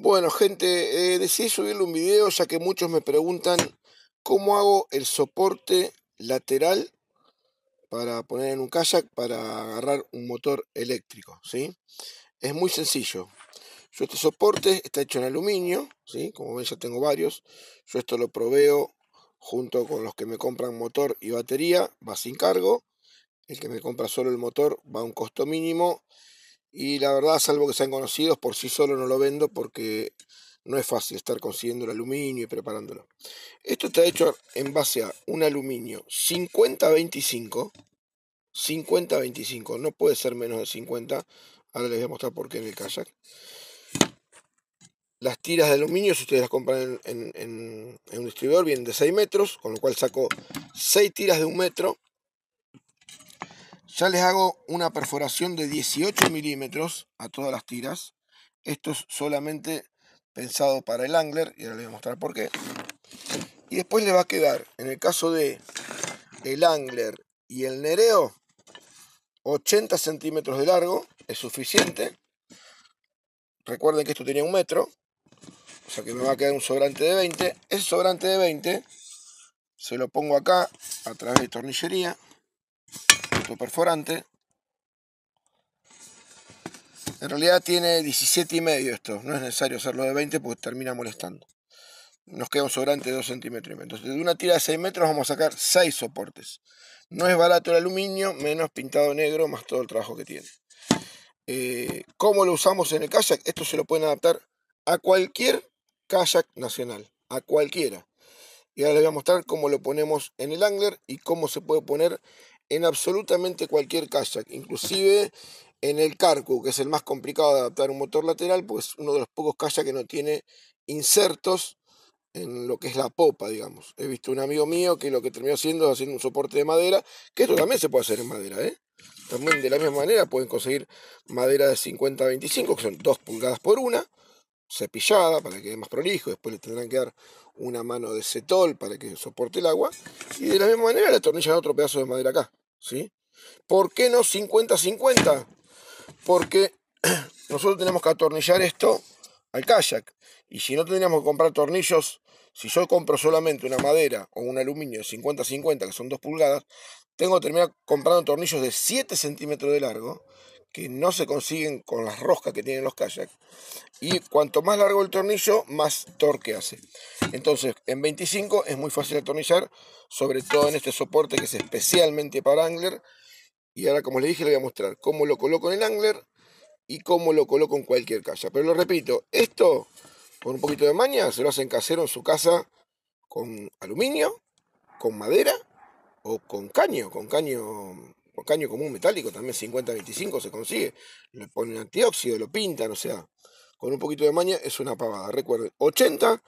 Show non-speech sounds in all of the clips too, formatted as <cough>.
Bueno, gente, eh, decidí subirle un video ya que muchos me preguntan cómo hago el soporte lateral para poner en un kayak para agarrar un motor eléctrico, ¿sí? Es muy sencillo. Yo este soporte está hecho en aluminio, ¿sí? Como ven ya tengo varios. Yo esto lo proveo junto con los que me compran motor y batería, va sin cargo. El que me compra solo el motor va a un costo mínimo y la verdad, salvo que sean conocidos, por sí solo no lo vendo porque no es fácil estar consiguiendo el aluminio y preparándolo. Esto está hecho en base a un aluminio 50-25. 50-25, no puede ser menos de 50. Ahora les voy a mostrar por qué en el kayak. Las tiras de aluminio, si ustedes las compran en, un distribuidor, vienen de 6 metros, con lo cual saco 6 tiras de 1 metro ya les hago una perforación de 18 milímetros a todas las tiras. Esto es solamente pensado para el angler, y ahora les voy a mostrar por qué. Y después le va a quedar, en el caso de el angler y el nereo, 80 centímetros de largo, es suficiente. Recuerden que esto tenía un metro, o sea que me va a quedar un sobrante de 20. Ese sobrante de 20 se lo pongo acá a través de tornillería perforante. En realidad tiene 17 y medio esto, no es necesario hacerlo de 20 porque termina molestando. Nos queda un sobrante de 2 centímetros y medio. Entonces, de una tira de 6 metros vamos a sacar 6 soportes. No es barato el aluminio, menos pintado negro, más todo el trabajo que tiene. como eh, ¿Cómo lo usamos en el kayak? Esto se lo pueden adaptar a cualquier kayak nacional, a cualquiera. Y ahora les voy a mostrar cómo lo ponemos en el angler y cómo se puede poner en absolutamente cualquier kayak, inclusive en el Carcu, que es el más complicado de adaptar un motor lateral, pues uno de los pocos kayaks que no tiene insertos en lo que es la popa, digamos. He visto un amigo mío que lo que terminó haciendo es haciendo un soporte de madera, que esto también se puede hacer en madera, ¿eh? También de la misma manera pueden conseguir madera de 50 25, que son 2 pulgadas por una, cepillada para que quede más prolijo, después le tendrán que dar una mano de cetol para que soporte el agua, y de la misma manera le atornillan otro pedazo de madera acá, ¿sí? ¿Por qué no 50-50? Porque <clears throat> nosotros tenemos que atornillar esto al kayak, y si no tendríamos que comprar tornillos, si yo compro solamente una madera o un aluminio de 50-50, que son 2 pulgadas, tengo que terminar comprando tornillos de 7 centímetros de largo, no se consiguen con las roscas que tienen los kayaks. Y cuanto más largo el tornillo, más torque hace. Entonces, en 25 es muy fácil atornillar, sobre todo en este soporte que es especialmente para angler. Y ahora, como les dije, le voy a mostrar cómo lo coloco en el angler y cómo lo coloco en cualquier kayak. Pero lo repito, esto, con un poquito de maña, se lo hacen casero en su casa con aluminio, con madera o con caño, con caño caño común metálico, también 50-25 se consigue. Le ponen antióxido, lo pintan, o sea, con un poquito de maña es una pavada. Recuerden, 80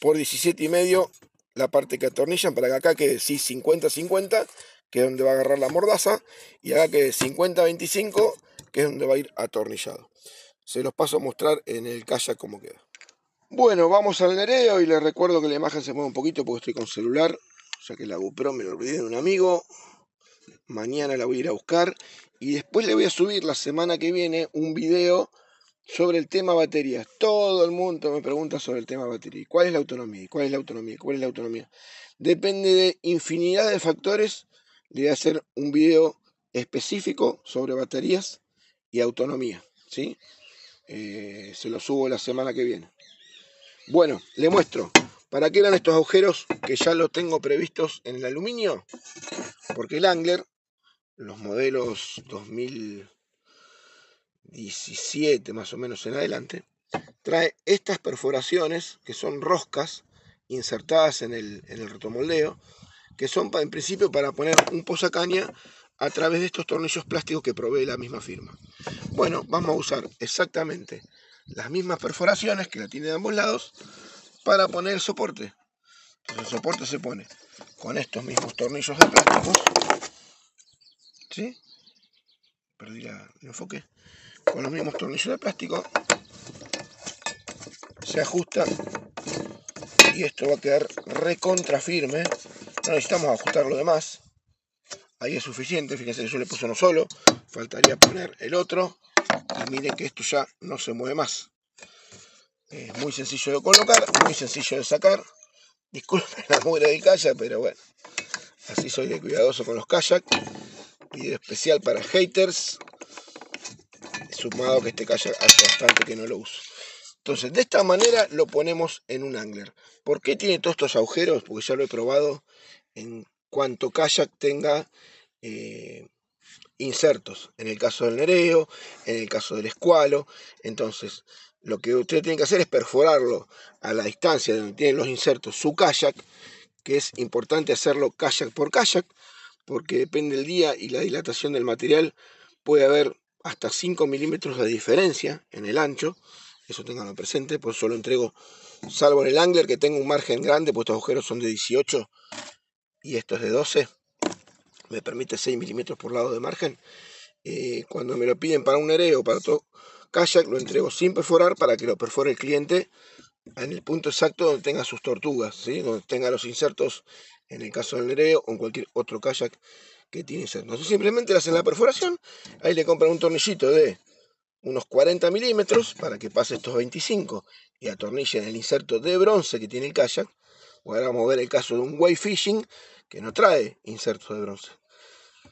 por 17 y medio la parte que atornillan para que acá quede sí 50-50, que es donde va a agarrar la mordaza, y acá quede 50-25, que es donde va a ir atornillado. Se los paso a mostrar en el kayak como queda. Bueno, vamos al nereo y les recuerdo que la imagen se mueve un poquito porque estoy con celular, ya que la GoPro me lo olvidé de un amigo mañana la voy a ir a buscar y después le voy a subir la semana que viene un video sobre el tema baterías. Todo el mundo me pregunta sobre el tema batería. ¿Cuál es la autonomía? ¿Cuál es la autonomía? ¿Cuál es la autonomía? Depende de infinidad de factores. Le voy a hacer un video específico sobre baterías y autonomía. ¿sí? Eh, se lo subo la semana que viene. Bueno, le muestro. ¿Para qué eran estos agujeros que ya los tengo previstos en el aluminio? Porque el Angler los modelos 2017 más o menos en adelante, trae estas perforaciones que son roscas insertadas en el, en el que son en principio para poner un caña a través de estos tornillos plásticos que provee la misma firma. Bueno, vamos a usar exactamente las mismas perforaciones que la tiene de ambos lados para poner el soporte. el soporte se pone con estos mismos tornillos de plástico Perdí el enfoque. Con los mismos tornillos de plástico se ajusta y esto va a quedar recontra firme. No necesitamos ajustar lo demás. Ahí es suficiente. Fíjense, yo le puse uno solo. Faltaría poner el otro. Y miren que esto ya no se mueve más. Es muy sencillo de colocar, muy sencillo de sacar. Disculpen la mugre del kayak, pero bueno. Así soy de cuidadoso con los kayaks video especial para haters. Sumado que este kayak hace bastante que no lo uso. Entonces, de esta manera lo ponemos en un angler. ¿Por qué tiene todos estos agujeros? Porque ya lo he probado en cuanto kayak tenga eh, insertos. En el caso del nereo, en el caso del escualo. Entonces, lo que usted tiene que hacer es perforarlo a la distancia donde tienen los insertos su kayak, que es importante hacerlo kayak por kayak porque depende del día y la dilatación del material, puede haber hasta 5 milímetros de diferencia en el ancho, eso tenganlo presente, por eso lo entrego, salvo en el angler que tengo un margen grande, pues estos agujeros son de 18 y estos de 12, me permite 6 milímetros por lado de margen. Eh, cuando me lo piden para un ereo o para otro kayak, lo entrego sin perforar para que lo perfore el cliente en el punto exacto donde tenga sus tortugas, ¿sí? donde tenga los insertos en el caso del nereo o en cualquier otro kayak que tiene ser Entonces simplemente le hacen la perforación, ahí le compran un tornillito de unos 40 milímetros para que pase estos 25 y atornillen el inserto de bronce que tiene el kayak. O ahora vamos a ver el caso de un White fishing que no trae insertos de bronce.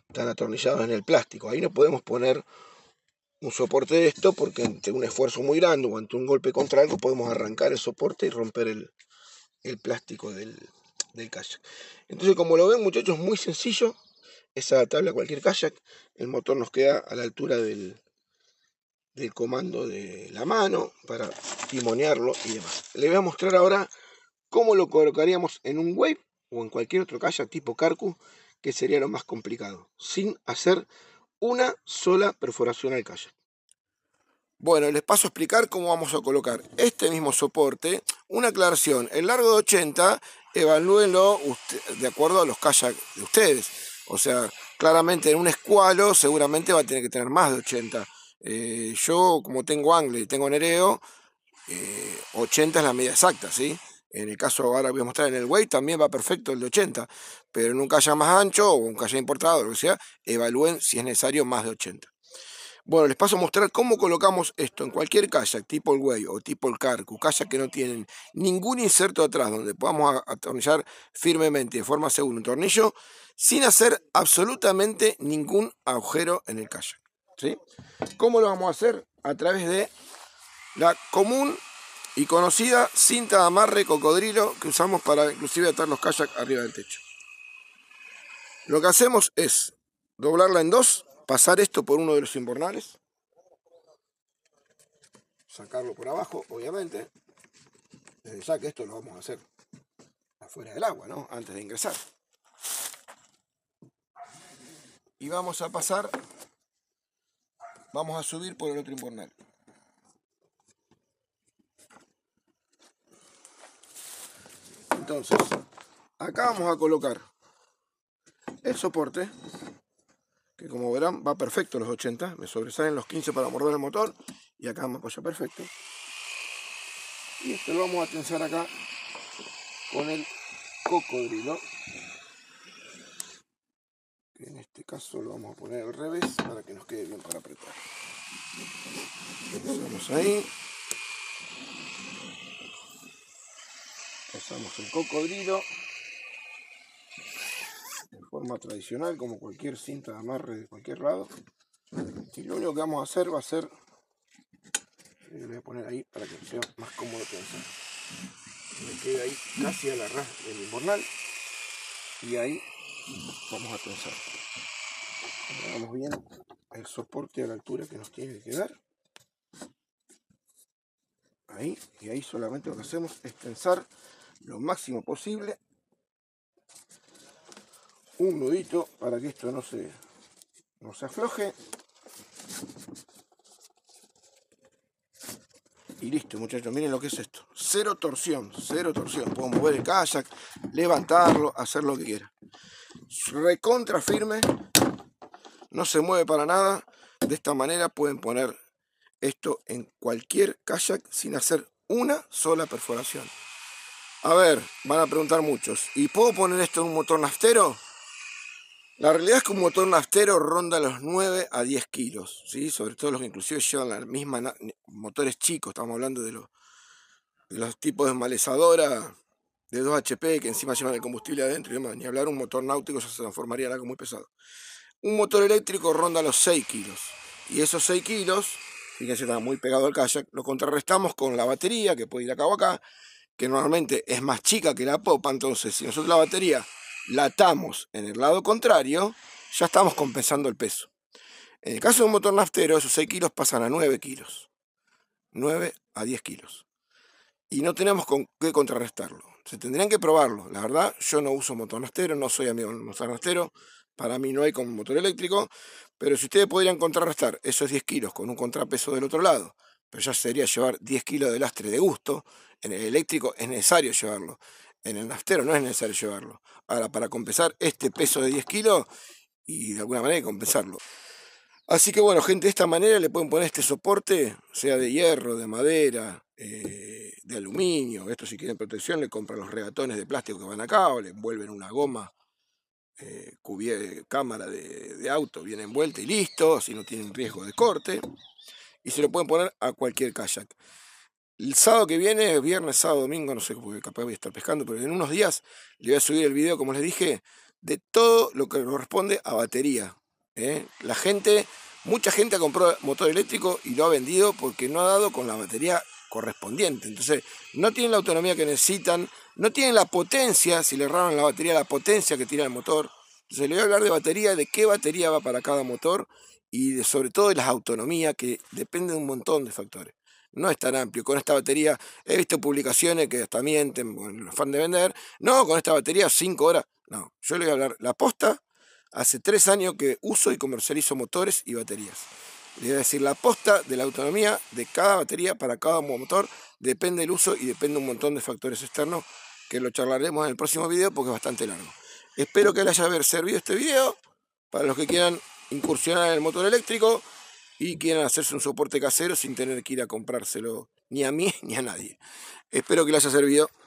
Están atornillados en el plástico. Ahí no podemos poner un soporte de esto porque ante un esfuerzo muy grande o ante un golpe contra algo podemos arrancar el soporte y romper el plástico del, del kayak. Entonces, como lo ven, muchachos, muy sencillo. Es adaptable a cualquier kayak. El motor nos queda a la altura del, del comando de la mano para timonearlo y demás. Le voy a mostrar ahora cómo lo colocaríamos en un wave o en cualquier otro kayak tipo Carcu, que sería lo más complicado, sin hacer una sola perforación al kayak. Bueno, les paso a explicar cómo vamos a colocar este mismo soporte. Una aclaración, el largo de 80 evalúenlo de acuerdo a los kayak de ustedes. O sea, claramente en un escualo seguramente va a tener que tener más de 80. Eh, yo, como tengo angle y tengo nereo, 80 eh, es la medida exacta, ¿sí? En el caso, ahora voy a mostrar en el weight, también va perfecto el de 80, pero en un kayak más ancho o un kayak importado, lo que sea, evalúen si es necesario más de 80. Bueno, les paso a mostrar cómo colocamos esto en cualquier kayak, tipo el güey o tipo el Carcu, kayak que no tienen ningún inserto atrás, donde podamos atornillar firmemente de forma segura un tornillo sin hacer absolutamente ningún agujero en el kayak. ¿sí? ¿Cómo lo vamos a hacer? A través de la común y conocida cinta de amarre cocodrilo que usamos para inclusive atar los kayak arriba del techo. Lo que hacemos es doblarla en dos pasar esto por uno de los imbornales sacarlo por abajo, obviamente. Desde ya que esto lo vamos a hacer afuera del agua, ¿no? Antes de ingresar. Y vamos a pasar, vamos a subir por el otro imbornal. Entonces, acá vamos a colocar el soporte que como verán va perfecto los 80, me sobresalen los 15 para morder el motor y acá me apoya perfecto. Y esto lo vamos a tensar acá con el cocodrilo. Que en este caso lo vamos a poner al revés para que nos quede bien para apretar. Pasamos ahí. Pasamos el cocodrilo en forma tradicional como cualquier cinta de amarre de cualquier lado y lo único que vamos a hacer va a ser eh, le voy a poner ahí para que sea más cómodo pensar me quede ahí casi a la ras del inbornal y ahí vamos a tensar vamos bien el soporte a la altura que nos tiene que quedar. ahí y ahí solamente lo que hacemos es tensar lo máximo posible un nudito para que esto no se, no se afloje. Y listo, muchachos, miren lo que es esto. Cero torsión, cero torsión. Puedo mover el kayak, levantarlo, hacer lo que quiera. Recontra firme, no se mueve para nada. De esta manera pueden poner esto en cualquier kayak sin hacer una sola perforación. A ver, van a preguntar muchos. ¿Y puedo poner esto en un motor naftero? La realidad es que un motor naftero ronda los 9 a 10 kilos, ¿sí? sobre todo los que inclusive llevan la misma motores chicos, estamos hablando de los, tipos de malezadora de 2 HP que encima llevan el combustible adentro y demás. Ni hablar un motor náutico ya se transformaría en algo muy pesado. Un motor eléctrico ronda los 6 kilos. Y esos 6 kilos, fíjense, está muy pegado al kayak, lo contrarrestamos con la batería que puede ir acá o acá, que normalmente es más chica que la popa. Entonces, si nosotros la batería latamos en el lado contrario, ya estamos compensando el peso. En el caso de un motor naftero, esos 6 kilos pasan a 9 kilos. 9 a 10 kilos. Y no tenemos con qué contrarrestarlo. Se tendrían que probarlo. La verdad, yo no uso motor naftero, no soy amigo del motor naftero. Para mí no hay con motor eléctrico. Pero si ustedes pudieran contrarrestar esos 10 kilos con un contrapeso del otro lado, pero ya sería llevar 10 kilos de lastre de gusto. En el eléctrico es necesario llevarlo en el nastero, no es necesario llevarlo. Ahora, para compensar este peso de 10 kilos y de alguna manera compensarlo. Así que bueno, gente, de esta manera le pueden poner este soporte, sea de hierro, de madera, eh, de aluminio. Esto si quieren protección le compran los regatones de plástico que van acá o le envuelven una goma eh, cámara de, de, auto bien envuelta y listo, si no tienen riesgo de corte. Y se lo pueden poner a cualquier kayak. El sábado que viene, viernes, sábado, domingo, no sé, porque capaz voy a estar pescando, pero en unos días le voy a subir el video, como les dije, de todo lo que corresponde a batería. ¿eh? La gente, mucha gente ha comprado motor eléctrico y lo ha vendido porque no ha dado con la batería correspondiente. Entonces, no tienen la autonomía que necesitan, no tienen la potencia, si le erraron la batería, la potencia que tiene el motor. Entonces, le voy a hablar de batería, de qué batería va para cada motor y sobre todo de las autonomías que depende de un montón de factores no es tan amplio. Con esta batería he visto publicaciones que hasta mienten, los fan de vender. No, con esta batería 5 horas. No, yo le voy a hablar. La posta, hace 3 años que uso y comercializo motores y baterías. a decir, la posta de la autonomía de cada batería para cada motor depende del uso y depende un montón de factores externos que lo charlaremos en el próximo video porque es bastante largo. Espero que les haya servido este video para los que quieran incursionar en el motor eléctrico y quieren hacerse un soporte casero sin tener que ir a comprárselo ni a mí <laughs> ni a nadie. Espero que les haya servido.